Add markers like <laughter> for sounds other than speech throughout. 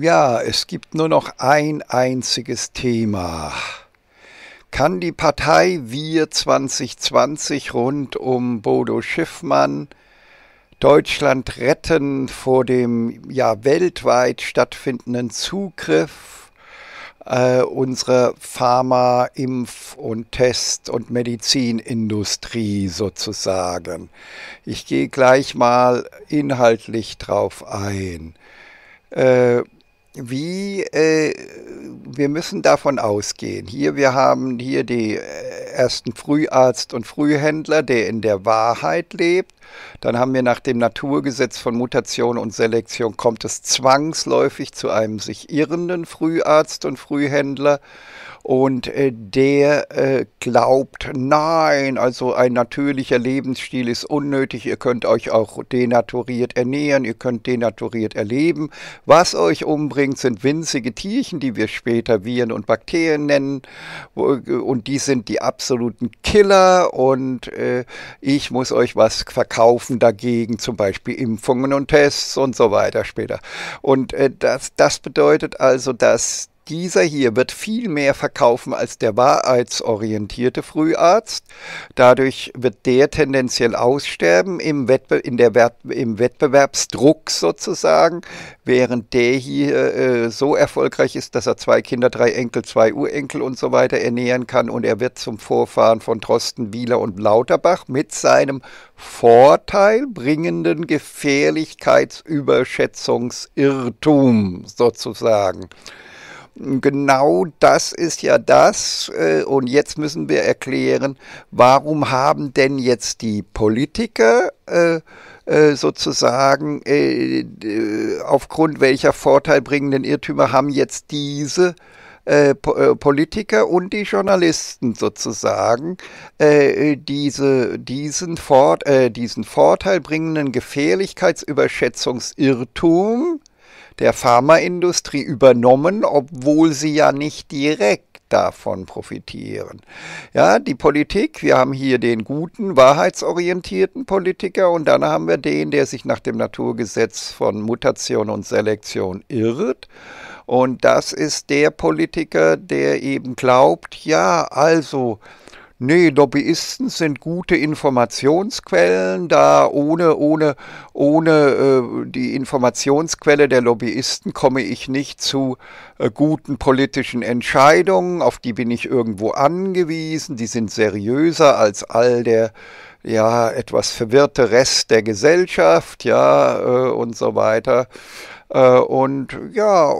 Ja, es gibt nur noch ein einziges Thema. Kann die Partei Wir 2020 rund um Bodo Schiffmann Deutschland retten vor dem ja weltweit stattfindenden Zugriff äh, unserer Pharma-, Impf- und Test- und Medizinindustrie sozusagen? Ich gehe gleich mal inhaltlich drauf ein. Äh, wie äh, wir müssen davon ausgehen. Hier, wir haben hier die äh, ersten Früharzt und Frühhändler, der in der Wahrheit lebt. Dann haben wir nach dem Naturgesetz von Mutation und Selektion kommt es zwangsläufig zu einem sich irrenden Früharzt und Frühhändler und äh, der äh, glaubt, nein, also ein natürlicher Lebensstil ist unnötig, ihr könnt euch auch denaturiert ernähren, ihr könnt denaturiert erleben. Was euch umbringt, sind winzige Tierchen, die wir später Viren und Bakterien nennen und die sind die absoluten Killer und äh, ich muss euch was verkaufen dagegen, zum Beispiel Impfungen und Tests und so weiter später. Und äh, das, das bedeutet also, dass dieser hier wird viel mehr verkaufen als der wahrheitsorientierte Früharzt. Dadurch wird der tendenziell aussterben im, Wettbe in der im Wettbewerbsdruck sozusagen, während der hier äh, so erfolgreich ist, dass er zwei Kinder, drei Enkel, zwei Urenkel und so weiter ernähren kann. Und er wird zum Vorfahren von Trosten, Wieler und Lauterbach mit seinem vorteilbringenden Gefährlichkeitsüberschätzungsirrtum sozusagen genau das ist ja das. Äh, und jetzt müssen wir erklären, warum haben denn jetzt die Politiker äh, äh, sozusagen aufgrund welcher vorteilbringenden Irrtümer haben jetzt diese Politiker und die Journalisten sozusagen diese, diesen, Vor diesen vorteilbringenden Gefährlichkeitsüberschätzungsirrtum der Pharmaindustrie übernommen, obwohl sie ja nicht direkt davon profitieren. Ja, die Politik, wir haben hier den guten, wahrheitsorientierten Politiker und dann haben wir den, der sich nach dem Naturgesetz von Mutation und Selektion irrt. Und das ist der Politiker, der eben glaubt, ja, also Nee, Lobbyisten sind gute Informationsquellen, da ohne, ohne, ohne äh, die Informationsquelle der Lobbyisten komme ich nicht zu äh, guten politischen Entscheidungen, auf die bin ich irgendwo angewiesen, die sind seriöser als all der ja, etwas verwirrte Rest der Gesellschaft, ja, äh, und so weiter. Äh, und ja,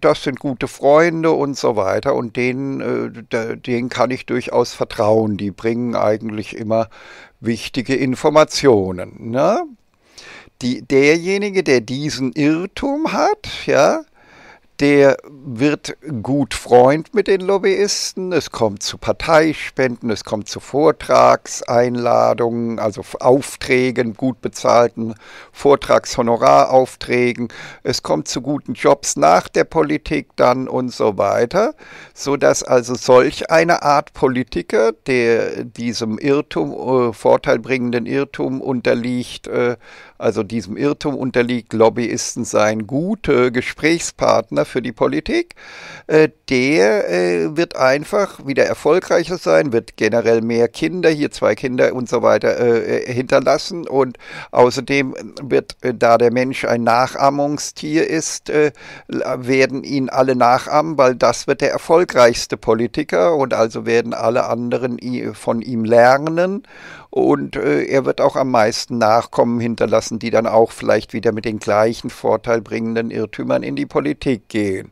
das sind gute Freunde und so weiter. Und denen, äh, denen kann ich durchaus vertrauen. Die bringen eigentlich immer wichtige Informationen. Ne? Die, derjenige, der diesen Irrtum hat, ja, der wird gut Freund mit den Lobbyisten. Es kommt zu Parteispenden, es kommt zu Vortragseinladungen, also Aufträgen, gut bezahlten Vortragshonoraraufträgen. Es kommt zu guten Jobs nach der Politik dann und so weiter, sodass also solch eine Art Politiker, der diesem Irrtum, äh, vorteilbringenden Irrtum unterliegt, äh, also diesem Irrtum unterliegt, Lobbyisten seien gute Gesprächspartner für die Politik, äh, der äh, wird einfach wieder erfolgreicher sein, wird generell mehr Kinder, hier zwei Kinder und so weiter äh, hinterlassen und außerdem wird, da der Mensch ein Nachahmungstier ist, werden ihn alle nachahmen, weil das wird der erfolgreichste Politiker und also werden alle anderen von ihm lernen und äh, er wird auch am meisten Nachkommen hinterlassen, die dann auch vielleicht wieder mit den gleichen vorteilbringenden Irrtümern in die Politik gehen.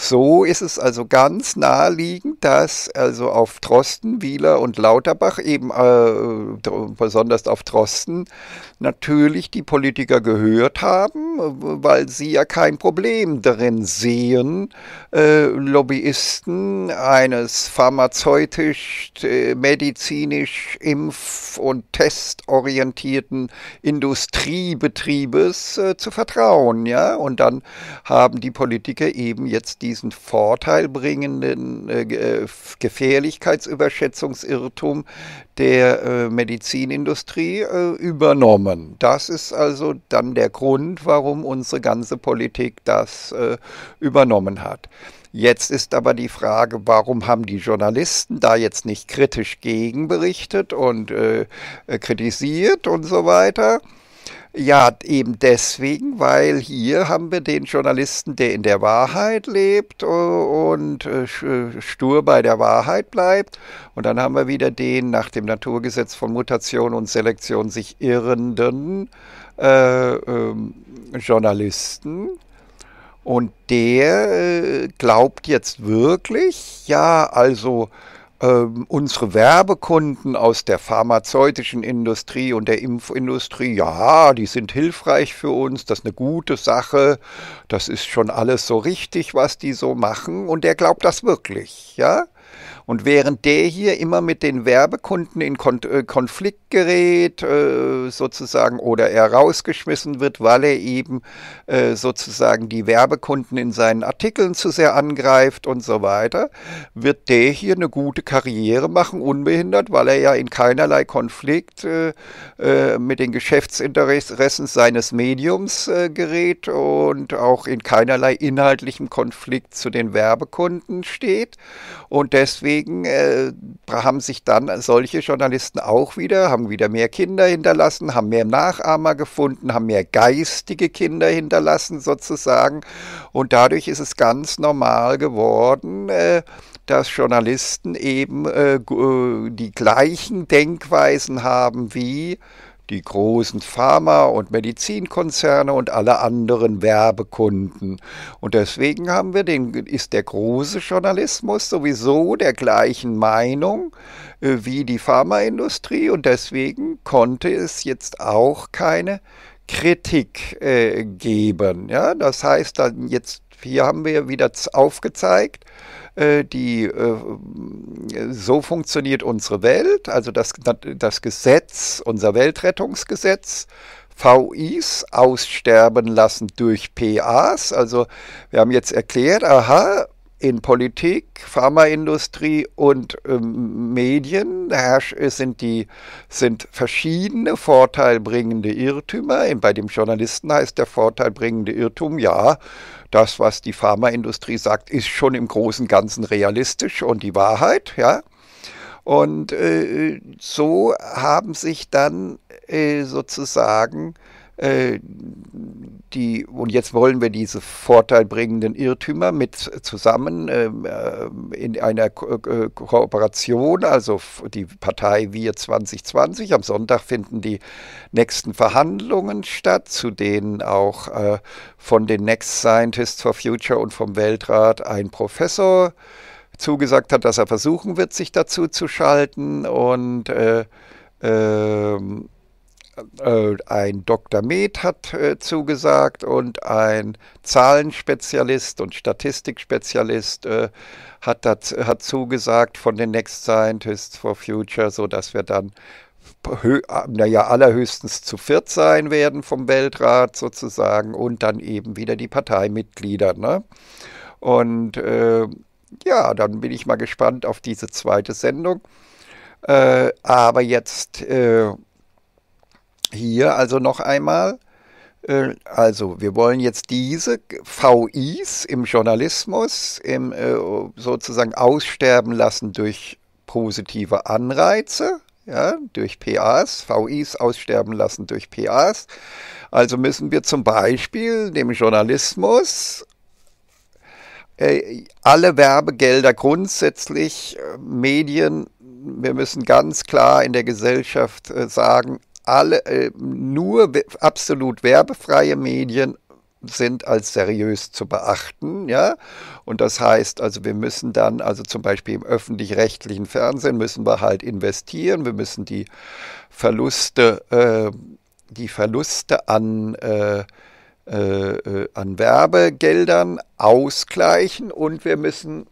So ist es also ganz naheliegend, dass also auf Trosten, Wieler und Lauterbach, eben äh, besonders auf Trosten, natürlich die Politiker gehört haben, weil sie ja kein Problem darin sehen, äh, Lobbyisten eines pharmazeutisch, äh, medizinisch, impf- und testorientierten Industriebetriebes äh, zu vertrauen. Ja? Und dann haben die Politiker eben jetzt die diesen vorteilbringenden äh, äh Gefährlichkeitsüberschätzungsirrtum der äh, Medizinindustrie äh, übernommen. Das ist also dann der Grund, warum unsere ganze Politik das äh, übernommen hat. Jetzt ist aber die Frage, warum haben die Journalisten da jetzt nicht kritisch gegenberichtet und äh, kritisiert und so weiter? Ja, eben deswegen, weil hier haben wir den Journalisten, der in der Wahrheit lebt äh, und äh, äh, stur bei der Wahrheit bleibt. Und dann haben wir wieder den nach dem Naturgesetz von Mutation und Selektion sich irrenden äh, äh, Journalisten. Und der äh, glaubt jetzt wirklich, ja, also ähm, unsere Werbekunden aus der pharmazeutischen Industrie und der Impfindustrie, ja, die sind hilfreich für uns, das ist eine gute Sache, das ist schon alles so richtig, was die so machen und der glaubt das wirklich, ja. Und während der hier immer mit den Werbekunden in Kon äh, Konflikt gerät, äh, sozusagen, oder er rausgeschmissen wird, weil er eben äh, sozusagen die Werbekunden in seinen Artikeln zu sehr angreift und so weiter, wird der hier eine gute Karriere machen, unbehindert, weil er ja in keinerlei Konflikt äh, äh mit den Geschäftsinteressen seines Mediums äh, gerät und auch in keinerlei inhaltlichem Konflikt zu den Werbekunden steht. Und deswegen deswegen äh, haben sich dann solche Journalisten auch wieder, haben wieder mehr Kinder hinterlassen, haben mehr Nachahmer gefunden, haben mehr geistige Kinder hinterlassen sozusagen. Und dadurch ist es ganz normal geworden, äh, dass Journalisten eben äh, äh die gleichen Denkweisen haben wie die großen Pharma- und Medizinkonzerne und alle anderen Werbekunden. Und deswegen haben wir den, ist der große Journalismus sowieso der gleichen Meinung äh, wie die Pharmaindustrie und deswegen konnte es jetzt auch keine Kritik äh, geben. Ja, das heißt dann jetzt hier haben wir wieder aufgezeigt, äh, die äh, so funktioniert unsere Welt, also das, das Gesetz, unser Weltrettungsgesetz, VIs aussterben lassen durch PAs. Also wir haben jetzt erklärt, aha, in Politik, Pharmaindustrie und ähm, Medien herrsch, sind, die, sind verschiedene vorteilbringende Irrtümer. Bei dem Journalisten heißt der vorteilbringende Irrtum, ja, das, was die Pharmaindustrie sagt, ist schon im Großen und Ganzen realistisch und die Wahrheit, ja. Und äh, so haben sich dann äh, sozusagen äh, die, und jetzt wollen wir diese vorteilbringenden Irrtümer mit zusammen ähm, äh, in einer Ko Ko äh, Kooperation, also die Partei Wir 2020. Am Sonntag finden die nächsten Verhandlungen statt, zu denen auch äh, von den Next Scientists for Future und vom Weltrat ein Professor zugesagt hat, dass er versuchen wird, sich dazu zu schalten und äh, ähm, äh, ein Dr. Med hat äh, zugesagt und ein Zahlenspezialist und Statistikspezialist äh, hat, dat, hat zugesagt von den Next Scientists for Future, sodass wir dann naja, allerhöchstens zu viert sein werden vom Weltrat sozusagen und dann eben wieder die Parteimitglieder. Ne? Und äh, ja, dann bin ich mal gespannt auf diese zweite Sendung. Äh, aber jetzt hier also noch einmal. Äh, also, wir wollen jetzt diese VIs im Journalismus im, äh, sozusagen aussterben lassen durch positive Anreize, ja, durch PAs, VIs aussterben lassen durch PAs. Also müssen wir zum Beispiel dem Journalismus äh, alle Werbegelder grundsätzlich, Medien, wir müssen ganz klar in der Gesellschaft sagen, alle, äh, nur absolut werbefreie Medien sind als seriös zu beachten, ja. Und das heißt, also wir müssen dann, also zum Beispiel im öffentlich-rechtlichen Fernsehen müssen wir halt investieren, wir müssen die Verluste, äh, die Verluste an äh, äh, äh, an Werbegeldern ausgleichen und wir müssen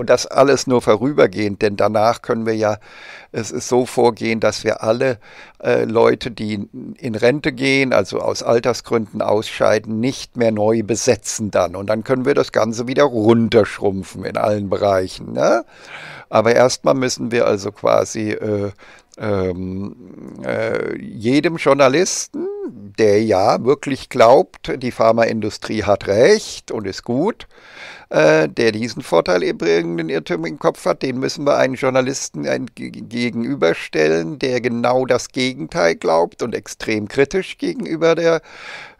und das alles nur vorübergehend, denn danach können wir ja, es ist so vorgehen, dass wir alle äh, Leute, die in Rente gehen, also aus Altersgründen ausscheiden, nicht mehr neu besetzen dann. Und dann können wir das Ganze wieder runterschrumpfen in allen Bereichen. Ne? Aber erstmal müssen wir also quasi äh, ähm, äh, jedem Journalisten der ja wirklich glaubt, die Pharmaindustrie hat recht und ist gut, äh, der diesen Vorteil eben den Irrtum im Kopf hat, den müssen wir einen Journalisten gegenüberstellen, der genau das Gegenteil glaubt und extrem kritisch gegenüber der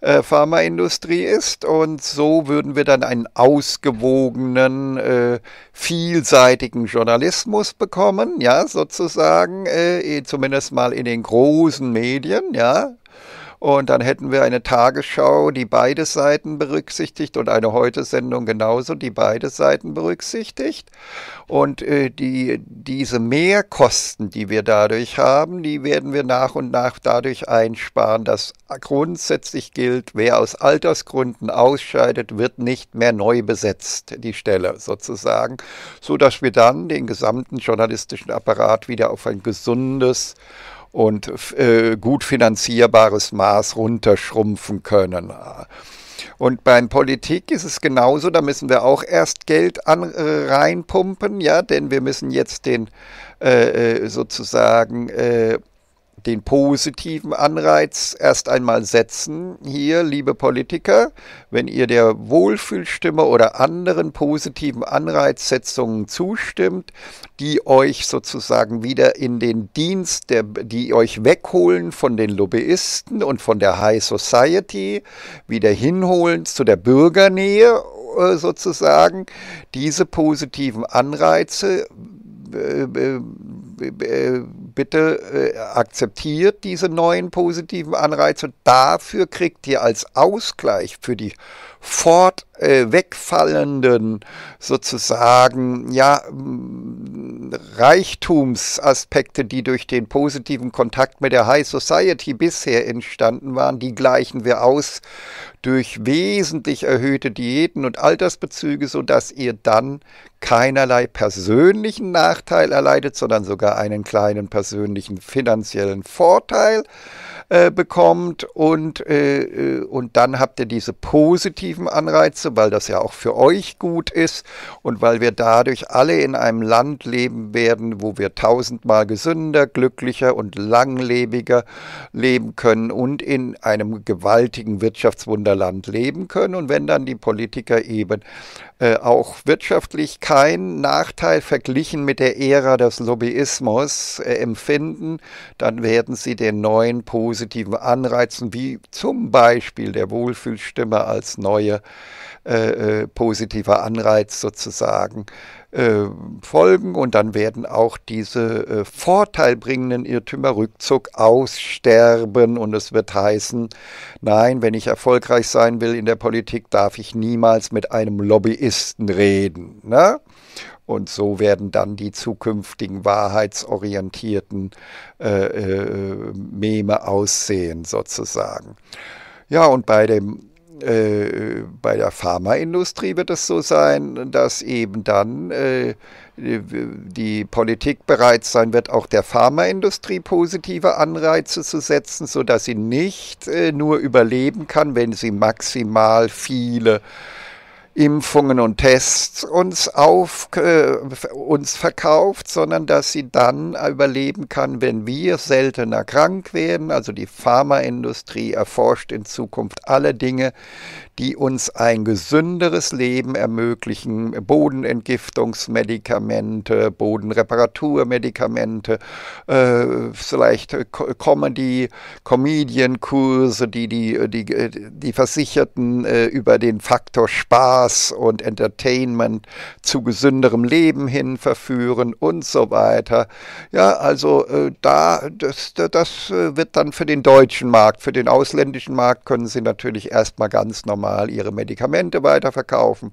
äh, Pharmaindustrie ist. Und so würden wir dann einen ausgewogenen, äh, vielseitigen Journalismus bekommen, ja, sozusagen, äh, eh, zumindest mal in den großen Medien, ja, und dann hätten wir eine Tagesschau, die beide Seiten berücksichtigt und eine Heute-Sendung genauso, die beide Seiten berücksichtigt. Und äh, die, diese Mehrkosten, die wir dadurch haben, die werden wir nach und nach dadurch einsparen, dass grundsätzlich gilt, wer aus Altersgründen ausscheidet, wird nicht mehr neu besetzt, die Stelle sozusagen, sodass wir dann den gesamten journalistischen Apparat wieder auf ein gesundes und äh, gut finanzierbares Maß runterschrumpfen können. Und beim Politik ist es genauso, da müssen wir auch erst Geld an, äh, reinpumpen, ja, denn wir müssen jetzt den äh, äh sozusagen äh, den positiven Anreiz erst einmal setzen. Hier, liebe Politiker, wenn ihr der Wohlfühlstimme oder anderen positiven Anreizsetzungen zustimmt, die euch sozusagen wieder in den Dienst, der, die euch wegholen von den Lobbyisten und von der High Society, wieder hinholen zu der Bürgernähe äh, sozusagen, diese positiven Anreize äh, bitte äh, akzeptiert diese neuen positiven Anreize. Dafür kriegt ihr als Ausgleich für die fort äh, wegfallenden sozusagen ja Reichtumsaspekte, die durch den positiven Kontakt mit der High Society bisher entstanden waren, die gleichen wir aus durch wesentlich erhöhte Diäten und Altersbezüge, sodass ihr dann keinerlei persönlichen Nachteil erleidet, sondern sogar einen kleinen persönlichen finanziellen Vorteil äh, bekommt. Und, äh, äh, und dann habt ihr diese positiven Anreize, weil das ja auch für euch gut ist und weil wir dadurch alle in einem Land leben werden, wo wir tausendmal gesünder, glücklicher und langlebiger leben können und in einem gewaltigen Wirtschaftswunder Niederland leben können. Und wenn dann die Politiker eben äh, auch wirtschaftlich keinen Nachteil verglichen mit der Ära des Lobbyismus äh, empfinden, dann werden sie den neuen positiven Anreizen, wie zum Beispiel der Wohlfühlstimme als neue äh, äh positiver Anreiz sozusagen, äh, folgen und dann werden auch diese äh, vorteilbringenden Irrtümer Rückzug aussterben und es wird heißen, nein, wenn ich erfolgreich sein will in der Politik, darf ich niemals mit einem Lobbyisten reden. Ne? Und so werden dann die zukünftigen wahrheitsorientierten äh, äh, Meme aussehen, sozusagen. Ja, und bei dem äh, bei der Pharmaindustrie wird es so sein, dass eben dann äh, die Politik bereit sein wird, auch der Pharmaindustrie positive Anreize zu setzen, sodass sie nicht äh, nur überleben kann, wenn sie maximal viele äh, Impfungen und Tests uns, auf, äh, uns verkauft, sondern dass sie dann überleben kann, wenn wir seltener krank werden. Also die Pharmaindustrie erforscht in Zukunft alle Dinge, die uns ein gesünderes Leben ermöglichen, Bodenentgiftungsmedikamente, Bodenreparaturmedikamente, äh, vielleicht Comedy, Comedian-Kurse, die die, die die Versicherten äh, über den Faktor Spaß und Entertainment zu gesünderem Leben hin verführen und so weiter. Ja, also äh, da, das, das äh, wird dann für den deutschen Markt, für den ausländischen Markt können sie natürlich erstmal ganz normal normal ihre Medikamente weiterverkaufen.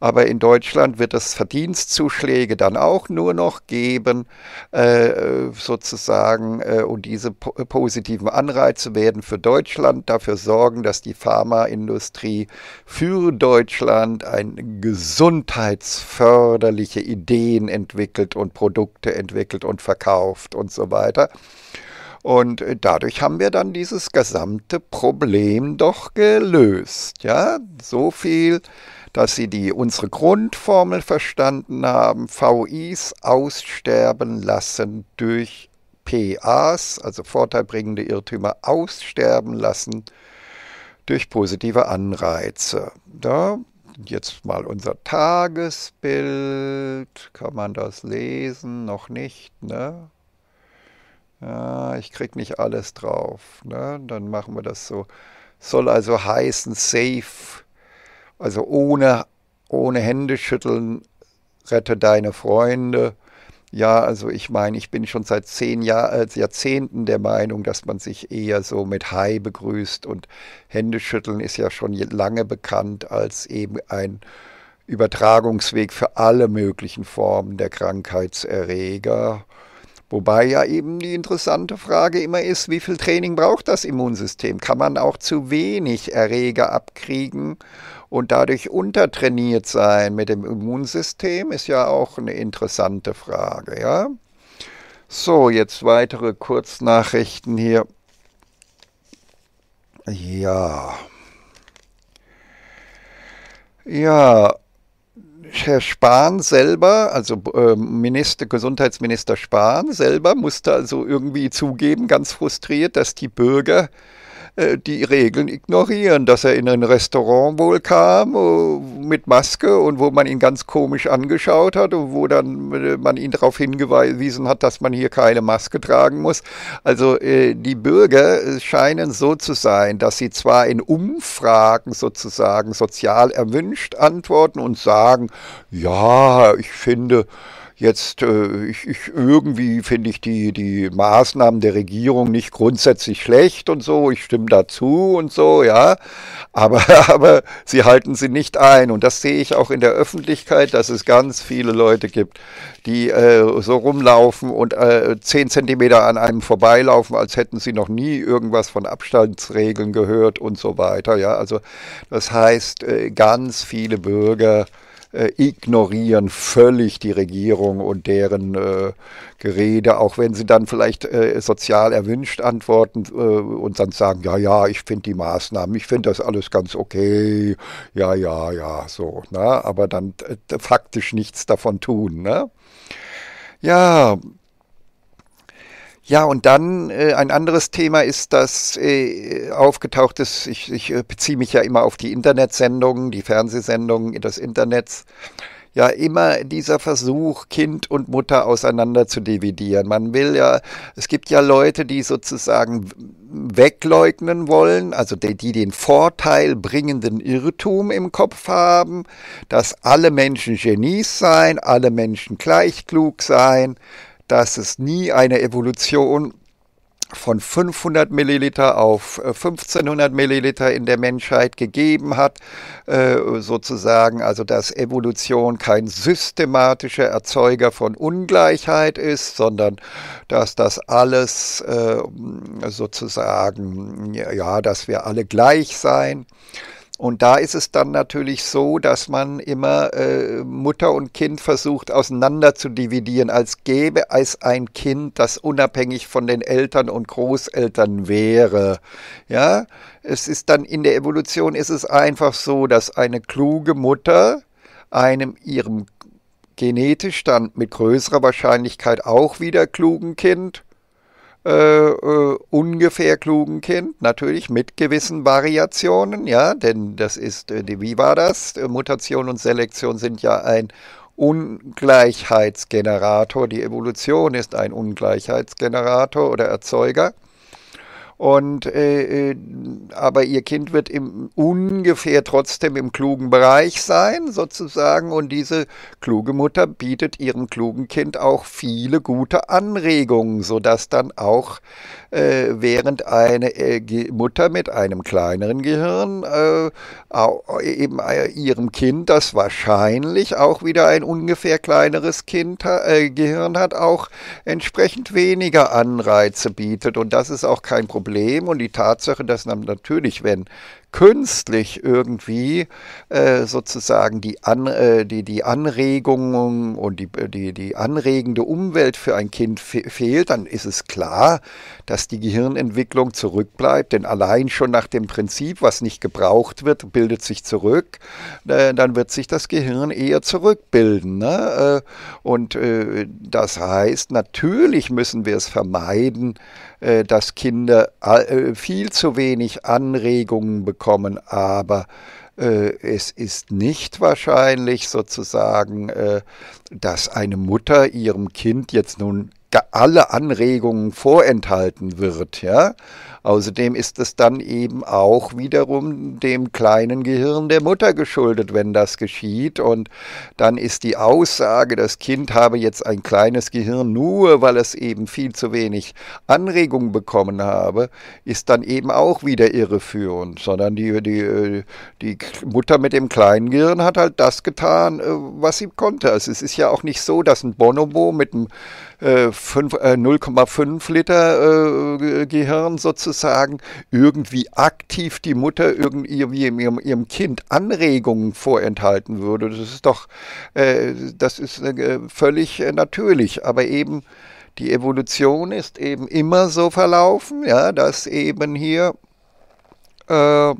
Aber in Deutschland wird es Verdienstzuschläge dann auch nur noch geben, äh, sozusagen, äh, und diese äh, positiven Anreize werden für Deutschland dafür sorgen, dass die Pharmaindustrie für Deutschland ein gesundheitsförderliche Ideen entwickelt und Produkte entwickelt und verkauft und so weiter. Und äh, dadurch haben wir dann dieses gesamte Problem doch gelöst. Ja, so viel, dass sie die, unsere Grundformel verstanden haben, VIs aussterben lassen durch PAs, also vorteilbringende Irrtümer, aussterben lassen durch positive Anreize. Ja, jetzt mal unser Tagesbild. Kann man das lesen? Noch nicht, ne? ja, ah, ich krieg nicht alles drauf. Ne? Dann machen wir das so. Soll also heißen, safe, also ohne, ohne Hände schütteln, rette deine Freunde. Ja, also ich meine, ich bin schon seit zehn Jahr, äh, Jahrzehnten der Meinung, dass man sich eher so mit Hi begrüßt und Händeschütteln ist ja schon lange bekannt als eben ein Übertragungsweg für alle möglichen Formen der Krankheitserreger. Wobei ja eben die interessante Frage immer ist, wie viel Training braucht das Immunsystem? Kann man auch zu wenig Erreger abkriegen und dadurch untertrainiert sein mit dem Immunsystem? Ist ja auch eine interessante Frage, ja? So, jetzt weitere Kurznachrichten hier. Ja. Ja, Herr Spahn selber, also ähm, Minister, Gesundheitsminister Spahn selber, musste also irgendwie zugeben, ganz frustriert, dass die Bürger äh, die Regeln ignorieren, dass er in ein Restaurant wohl kam äh, mit Maske und wo man ihn ganz komisch angeschaut hat und wo dann äh, man ihn darauf hingewiesen hat, dass man hier keine Maske tragen muss. Also die Bürger scheinen so zu sein, dass sie zwar in Umfragen sozusagen sozial erwünscht antworten und sagen, ja, ich finde, jetzt äh, ich, ich irgendwie finde ich die, die Maßnahmen der Regierung nicht grundsätzlich schlecht und so, ich stimme dazu und so, ja, aber, <laughs> aber sie halten sie nicht ein und das sehe ich auch in der Öffentlichkeit, dass es ganz viele Leute gibt, die äh, so rumlaufen und äh, 10 Zentimeter an einem vorbeilaufen, als hätten sie noch nie irgendwas von Abstandsregeln gehört und so weiter, ja, also das heißt, äh, ganz viele Bürger, äh, ignorieren völlig die Regierung und deren äh, Gerede, auch wenn sie dann vielleicht äh, sozial erwünscht antworten äh, und dann sagen, ja, ja, ich finde die Maßnahmen, ich finde das alles ganz okay, ja, ja, ja, so, na, ne? aber dann äh, faktisch nichts davon tun. Ne? Ja, ja, und dann äh, ein anderes Thema ist das äh, aufgetauchtes, ich, ich äh, beziehe mich ja immer auf die Internetsendungen, die Fernsehsendungen des Internets ja immer dieser Versuch, Kind und Mutter auseinander zu dividieren. Man will ja, es gibt ja Leute, die sozusagen wegleugnen wollen, also die, die den Vorteil bringenden Irrtum im Kopf haben, dass alle Menschen Genies seien, alle Menschen gleich klug seien dass es nie eine Evolution von 500 Milliliter auf 1500 äh, Milliliter in der Menschheit gegeben hat, äh, sozusagen, also dass Evolution kein systematischer Erzeuger von Ungleichheit ist, sondern dass das alles äh, sozusagen, ja, dass wir alle gleich sein. Und da ist es dann natürlich so, dass man immer äh, Mutter und Kind versucht auseinander zu dividieren, als gäbe es ein Kind, das unabhängig von den Eltern und Großeltern wäre. Ja, es ist dann in der Evolution ist es einfach so, dass eine kluge Mutter einem ihrem genetisch dann mit größerer Wahrscheinlichkeit auch wieder klugen Kind äh, äh, ungefähr klugen Kind, natürlich mit gewissen Variationen, ja, denn das ist, äh, wie war das? Äh, Mutation und Selektion sind ja ein Ungleichheitsgenerator, die Evolution ist ein Ungleichheitsgenerator oder Erzeuger. Und äh, äh, aber ihr Kind wird im, ungefähr trotzdem im klugen Bereich sein, sozusagen. Und diese kluge Mutter bietet ihrem klugen Kind auch viele gute Anregungen, sodass dann auch äh, während eine äh, Mutter mit einem kleineren Gehirn äh, eben äh, ihrem Kind, das wahrscheinlich auch wieder ein ungefähr kleineres kind, Gehirn hat, auch entsprechend weniger Anreize bietet. Und das ist auch kein Problem Problem und die Tatsache, dass natürlich, wenn künstlich irgendwie äh, sozusagen die, An, äh, die, die Anregungen und die, äh, die, die anregende Umwelt für ein Kind fe fehlt, dann ist es klar, dass die Gehirnentwicklung zurückbleibt, denn allein schon nach dem Prinzip, was nicht gebraucht wird, bildet sich zurück, äh, dann wird sich das Gehirn eher zurückbilden. Ne? Äh, und äh, das heißt, natürlich müssen wir es vermeiden, dass Kinder viel zu wenig Anregungen bekommen bekommen, aber äh, es ist nicht wahrscheinlich sozusagen, äh, dass eine Mutter ihrem Kind jetzt nun alle Anregungen vorenthalten wird, ja. Außerdem ist es dann eben auch wiederum dem kleinen Gehirn der Mutter geschuldet, wenn das geschieht. Und dann ist die Aussage, das Kind habe jetzt ein kleines Gehirn nur, weil es eben viel zu wenig Anregung bekommen habe, ist dann eben auch wieder irreführend, sondern die, die, die Mutter mit dem kleinen Gehirn hat halt das getan, äh, was sie konnte. Also es ist ja auch nicht so, dass ein Bonobo mit einem äh, 0,5 äh, Liter äh, Gehirn sozusagen sozusagen irgendwie aktiv die Mutter irgendwie ihrem, ihrem Kind Anregungen vorenthalten würde. Das ist doch, äh, das ist äh, völlig äh, natürlich, aber eben die Evolution ist eben immer so verlaufen, ja, dass eben hier, äh,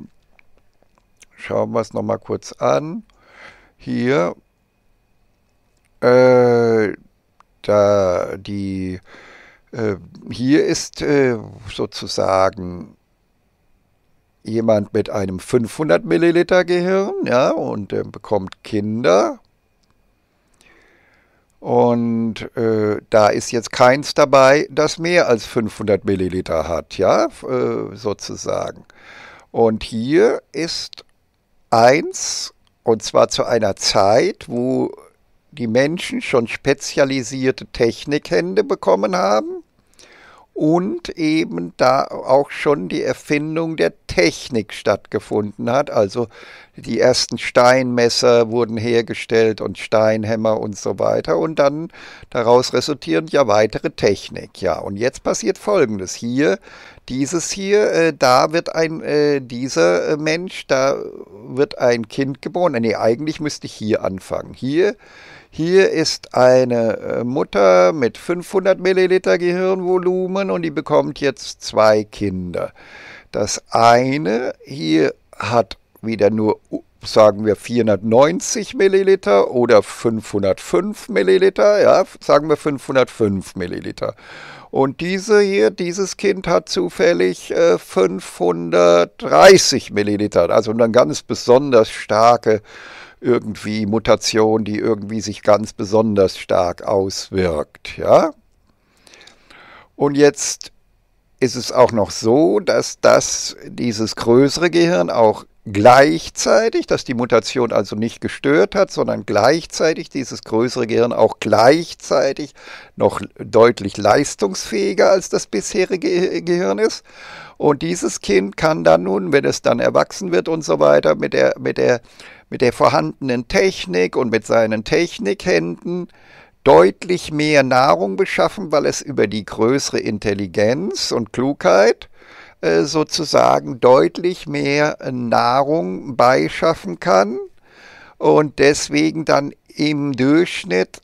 schauen wir es nochmal kurz an, hier, äh, da die äh, hier ist äh, sozusagen jemand mit einem 500 Milliliter Gehirn ja, und äh, bekommt Kinder. Und äh, da ist jetzt keins dabei, das mehr als 500 Milliliter hat, ja, äh, sozusagen. Und hier ist eins, und zwar zu einer Zeit, wo die Menschen schon spezialisierte Technikhände bekommen haben und eben da auch schon die Erfindung der Technik stattgefunden hat. Also die ersten Steinmesser wurden hergestellt und Steinhämmer und so weiter. Und dann daraus resultierend ja weitere Technik. Ja, und jetzt passiert Folgendes. Hier, dieses hier, äh, da wird ein, äh, dieser äh, Mensch, da wird ein Kind geboren. Nee, eigentlich müsste ich hier anfangen. Hier, hier ist eine äh, Mutter mit 500 Milliliter Gehirnvolumen und die bekommt jetzt zwei Kinder. Das eine hier hat wieder nur, sagen wir, 490 Milliliter oder 505 Milliliter, ja, sagen wir 505 Milliliter. Und diese hier, dieses Kind hat zufällig äh, 530 Milliliter, also eine ganz besonders starke irgendwie Mutation, die irgendwie sich ganz besonders stark auswirkt, ja. Und jetzt ist es auch noch so, dass das, dieses größere Gehirn auch gleichzeitig, dass die Mutation also nicht gestört hat, sondern gleichzeitig dieses größere Gehirn auch gleichzeitig noch deutlich leistungsfähiger als das bisherige Gehirn ist. Und dieses Kind kann dann nun, wenn es dann erwachsen wird und so weiter, mit der, mit der, mit der vorhandenen Technik und mit seinen Technikhänden äh, deutlich mehr Nahrung beschaffen, weil es über die größere Intelligenz und Klugheit äh, sozusagen deutlich mehr äh, Nahrung beischaffen kann und deswegen dann im Durchschnitt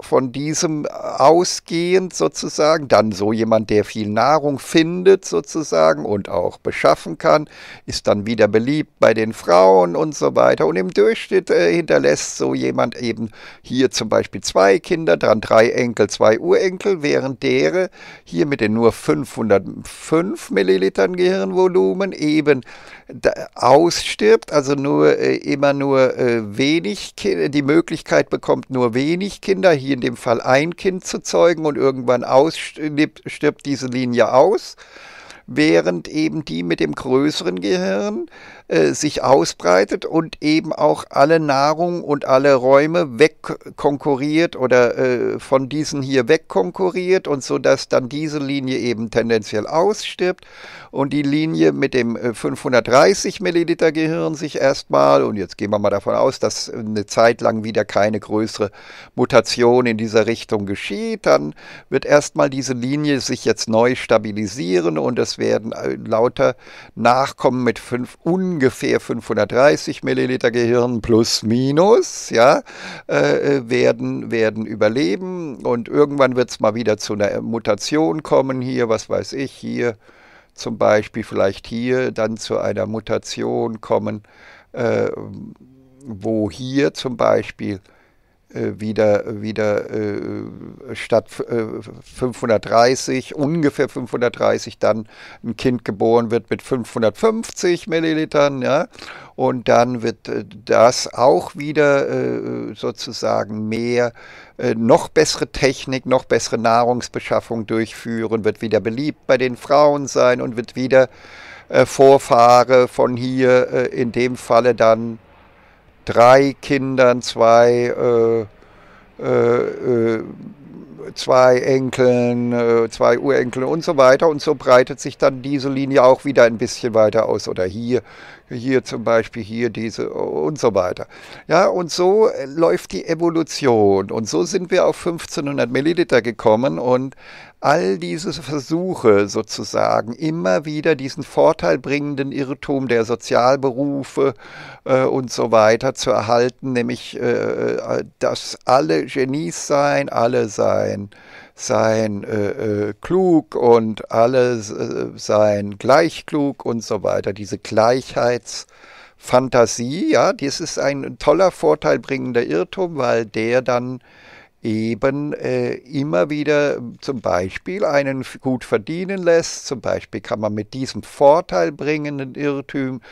von diesem ausgehend sozusagen, dann so jemand, der viel Nahrung findet sozusagen und auch beschaffen kann, ist dann wieder beliebt bei den Frauen und so weiter. Und im Durchschnitt äh, hinterlässt so jemand eben hier zum Beispiel zwei Kinder, dran drei Enkel, zwei Urenkel, während dere hier mit den nur 505 Millilitern Gehirnvolumen eben ausstirbt, also nur äh, immer nur äh, wenig, Kinder, die Möglichkeit bekommt, nur wenig Kinder hier hier in dem Fall ein Kind zu zeugen und irgendwann stirbt diese Linie aus, während eben die mit dem größeren Gehirn äh, sich ausbreitet und eben auch alle Nahrung und alle Räume wegkonkurriert oder äh, von diesen hier wegkonkurriert und so, dass dann diese Linie eben tendenziell ausstirbt und die Linie mit dem 530 äh, Milliliter Gehirn sich erstmal, und jetzt gehen wir mal davon aus, dass eine Zeit lang wieder keine größere Mutation in dieser Richtung geschieht, dann wird erstmal diese Linie sich jetzt neu stabilisieren und es werden äh, lauter Nachkommen mit fünf un ungefähr 530 Milliliter Gehirn plus minus, ja, äh, äh werden, werden überleben und irgendwann wird es mal wieder zu einer Mutation kommen hier, was weiß ich, hier zum Beispiel vielleicht hier dann zu einer Mutation kommen, äh, wo hier zum Beispiel äh, wieder, wieder äh, statt 530, äh, ungefähr 530, dann ein Kind geboren wird mit 550 Millilitern. Ja? Und dann wird das auch wieder sozusagen mehr, noch bessere Technik, noch bessere Nahrungsbeschaffung durchführen, wird wieder beliebt bei den Frauen sein und wird wieder Vorfahre von hier in dem Falle dann drei Kindern, zwei, äh, äh, äh zwei Enkeln, äh, zwei Urenkeln und so weiter. Und so breitet sich dann diese Linie auch wieder ein bisschen weiter aus. Oder hier, hier zum Beispiel, hier diese und so weiter. Ja, und so äh, läuft die Evolution. Und so sind wir auf 1500 Milliliter gekommen. Und all diese Versuche sozusagen immer wieder diesen vorteilbringenden Irrtum der Sozialberufe äh, und so weiter zu erhalten, nämlich äh, äh dass alle Genies seien, alle seien sein äh, äh, klug und alle äh, sein gleich klug und so weiter, diese Gleichheitsfantasie ja, das ist ein toller vorteilbringender Irrtum, weil der dann eben äh, immer wieder zum Beispiel einen gut verdienen lässt, zum Beispiel kann man mit diesem Vorteil bringenden Irrtum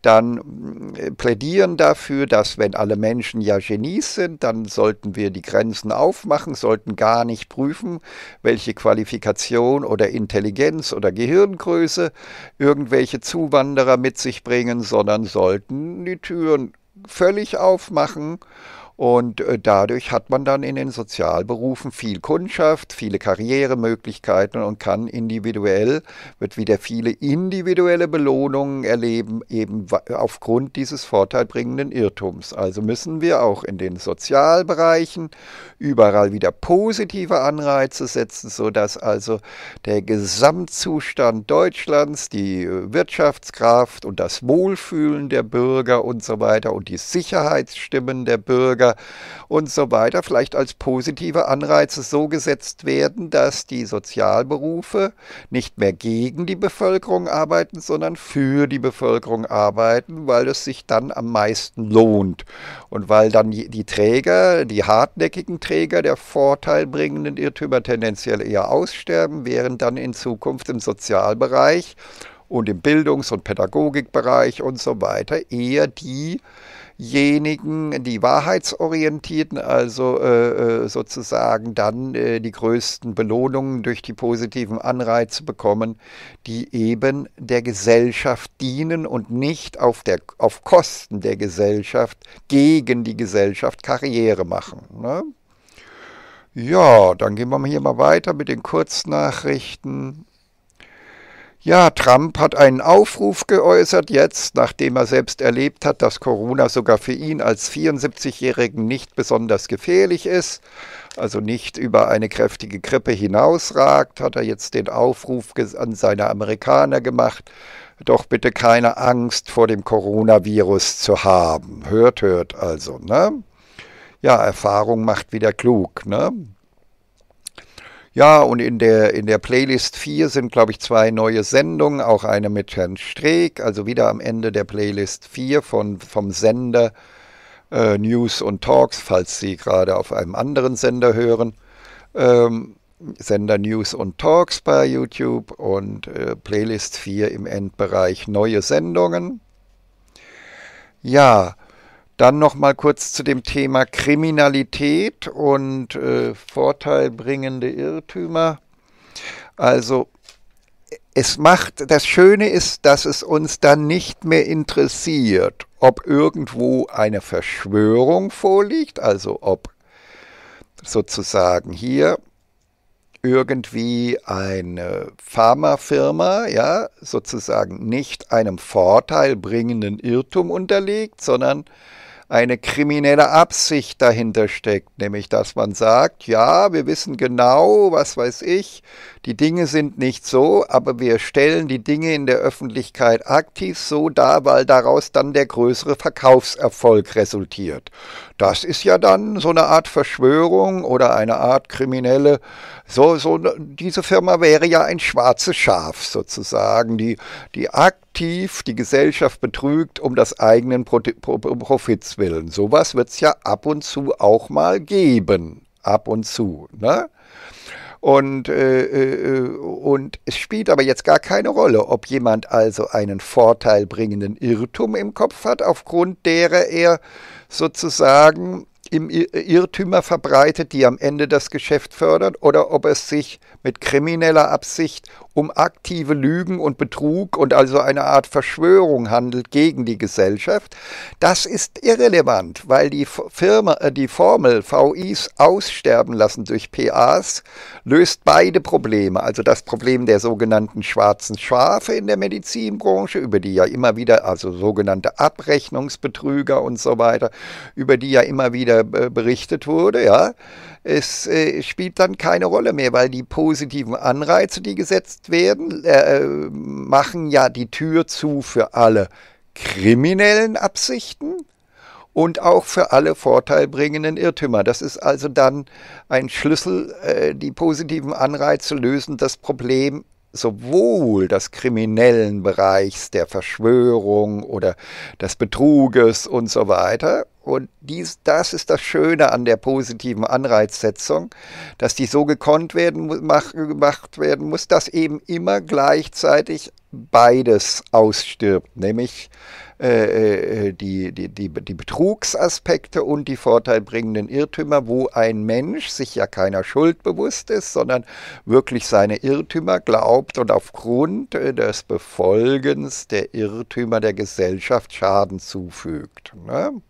dann äh, plädieren dafür, dass wenn alle Menschen ja Genies sind, dann sollten wir die Grenzen aufmachen, sollten gar nicht prüfen, welche Qualifikation oder Intelligenz oder Gehirngröße irgendwelche Zuwanderer mit sich bringen, sondern sollten die Türen völlig aufmachen und äh, dadurch hat man dann in den Sozialberufen viel Kundschaft, viele Karrieremöglichkeiten und kann individuell, wird wieder viele individuelle Belohnungen erleben, eben aufgrund dieses vorteilbringenden Irrtums. Also müssen wir auch in den Sozialbereichen überall wieder positive Anreize setzen, sodass also der Gesamtzustand Deutschlands, die äh, Wirtschaftskraft und das Wohlfühlen der Bürger und so weiter und die Sicherheitsstimmen der Bürger, Lager und so weiter vielleicht als positive Anreize so gesetzt werden, dass die Sozialberufe nicht mehr gegen die Bevölkerung arbeiten, sondern für die Bevölkerung arbeiten, weil es sich dann am meisten lohnt und weil dann die Träger, die hartnäckigen Träger der vorteilbringenden Irrtümer tendenziell eher aussterben, während dann in Zukunft im Sozialbereich und im Bildungs- und Pädagogikbereich und so weiter eher die diejenigen, die Wahrheitsorientierten, also äh, äh, sozusagen dann äh, die größten Belohnungen durch die positiven Anreize bekommen, die eben der Gesellschaft dienen und nicht auf, der, auf Kosten der Gesellschaft gegen die Gesellschaft Karriere machen. Ne? Ja, dann gehen wir hier mal weiter mit den Kurznachrichten. Ja, Trump hat einen Aufruf geäußert jetzt, nachdem er selbst erlebt hat, dass Corona sogar für ihn als 74-Jährigen nicht besonders gefährlich ist, also nicht über eine kräftige Grippe hinausragt, hat er jetzt den Aufruf an seine Amerikaner gemacht, doch bitte keine Angst vor dem Coronavirus zu haben. Hört, hört also, ne? Ja, Erfahrung macht wieder klug, ne? Ja, und in der, in der Playlist 4 sind, glaube ich, zwei neue Sendungen, auch eine mit Herrn Streeck, also wieder am Ende der Playlist 4 von, vom Sender äh, News und Talks, falls Sie gerade auf einem anderen Sender hören. Ähm, Sender News und Talks bei YouTube und äh, Playlist 4 im Endbereich neue Sendungen. Ja, dann nochmal kurz zu dem Thema Kriminalität und äh, vorteilbringende Irrtümer. Also es macht, das Schöne ist, dass es uns dann nicht mehr interessiert, ob irgendwo eine Verschwörung vorliegt, also ob sozusagen hier irgendwie eine Pharmafirma, ja, sozusagen nicht einem vorteilbringenden Irrtum unterliegt, sondern eine kriminelle Absicht dahinter steckt, nämlich dass man sagt, ja, wir wissen genau, was weiß ich, die Dinge sind nicht so, aber wir stellen die Dinge in der Öffentlichkeit aktiv so dar, weil daraus dann der größere Verkaufserfolg resultiert. Das ist ja dann so eine Art Verschwörung oder eine Art kriminelle. So, so diese Firma wäre ja ein schwarzes Schaf sozusagen, die, die aktiv die Gesellschaft betrügt um das eigenen Profits willen. Sowas wird es ja ab und zu auch mal geben ab und zu. Ne? Und, äh, äh, äh, und es spielt aber jetzt gar keine Rolle, ob jemand also einen vorteilbringenden Irrtum im Kopf hat, aufgrund derer er sozusagen im äh, Irrtümer verbreitet, die am Ende das Geschäft fördern, oder ob es sich mit krimineller Absicht um aktive Lügen und Betrug und also eine Art Verschwörung handelt gegen die Gesellschaft, das ist irrelevant, weil die, Firma, äh, die Formel VIs aussterben lassen durch PAs löst beide Probleme, also das Problem der sogenannten schwarzen Schafe in der Medizinbranche, über die ja immer wieder, also sogenannte Abrechnungsbetrüger und so weiter, über die ja immer wieder äh, berichtet wurde, ja, es äh, spielt dann keine Rolle mehr, weil die positiven Anreize, die gesetzt werden, äh, äh, machen ja die Tür zu für alle kriminellen Absichten und auch für alle vorteilbringenden Irrtümer. Das ist also dann ein Schlüssel, äh, die positiven Anreize lösen das Problem sowohl des kriminellen Bereichs der Verschwörung oder des Betruges und so weiter. Und dies, das ist das Schöne an der positiven Anreizsetzung, dass die so gekonnt werden, mach, gemacht werden muss, dass eben immer gleichzeitig beides ausstirbt, nämlich äh, äh, die, die, die, die Betrugsaspekte und die vorteilbringenden Irrtümer, wo ein Mensch sich ja keiner Schuld bewusst ist, sondern wirklich seine Irrtümer glaubt und aufgrund äh, des Befolgens der Irrtümer der Gesellschaft Schaden zufügt. Ne?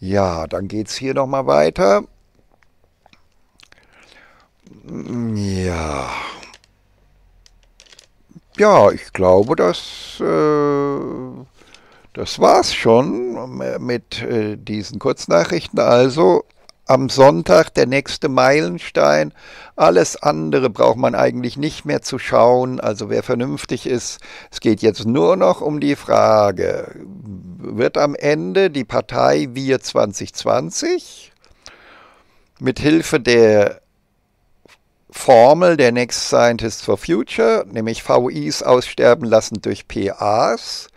Ja, dann geht es hier nochmal weiter. Ja ja, ich glaube, dass, äh, das war's schon mit äh, diesen Kurznachrichten. Also am Sonntag der nächste Meilenstein. Alles andere braucht man eigentlich nicht mehr zu schauen. Also wer vernünftig ist, es geht jetzt nur noch um die Frage, wird am Ende die Partei Wir 2020 mit Hilfe der Formel der Next Scientist for Future, nämlich VIs aussterben lassen durch PAs,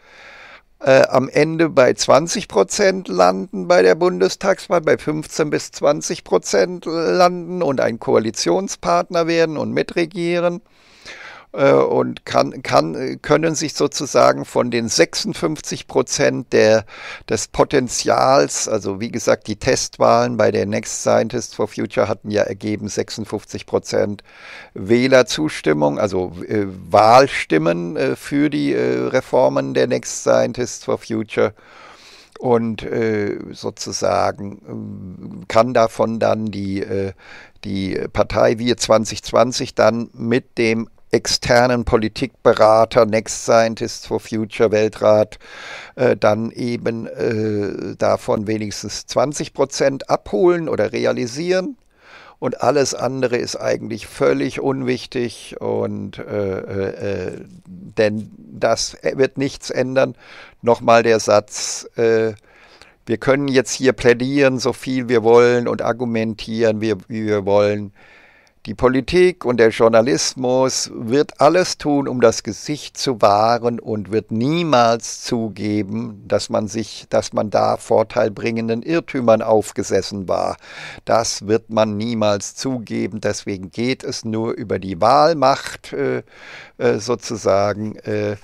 äh, am Ende bei 20 Prozent landen bei der Bundestagswahl, bei 15 bis 20 Prozent landen und ein Koalitionspartner werden und mitregieren. Äh, und kann, kann, äh, können sich sozusagen von den 56 Prozent der, des Potenzials, also wie gesagt, die Testwahlen bei der Next Scientist for Future hatten ja ergeben 56 Prozent Wählerzustimmung, also äh, Wahlstimmen äh, für die äh, Reformen der Next Scientist for Future und äh, sozusagen ähm, kann davon dann die, äh, die Partei Wir 2020 dann mit dem externen Politikberater, Next Scientists for Future, Weltrat, äh, dann eben äh, davon wenigstens 20 Prozent abholen oder realisieren. Und alles andere ist eigentlich völlig unwichtig und äh, äh, äh denn das wird nichts ändern. Nochmal der Satz, äh, wir können jetzt hier plädieren, so viel wir wollen und argumentieren, wie, wie wir wollen die Politik und der Journalismus wird alles tun, um das Gesicht zu wahren und wird niemals zugeben, dass man sich, dass man da vorteilbringenden Irrtümern aufgesessen war. Das wird man niemals zugeben. Deswegen geht es nur über die Wahlmacht äh, äh sozusagen, äh,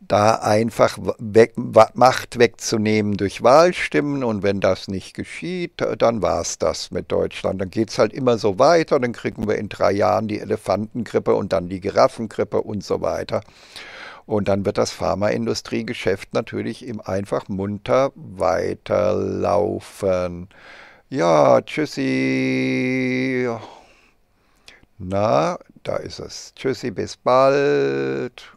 da einfach weg, Macht wegzunehmen durch Wahlstimmen und wenn das nicht geschieht, äh, dann war es das mit Deutschland. Dann geht es halt immer so weiter, dann kriegen wir in drei Jahren die Elefantengrippe und dann die Giraffengrippe und so weiter. Und dann wird das Pharmaindustriegeschäft natürlich im einfach munter weiterlaufen. Ja, tschüssi. Na, da ist es. Tschüssi, bis bald.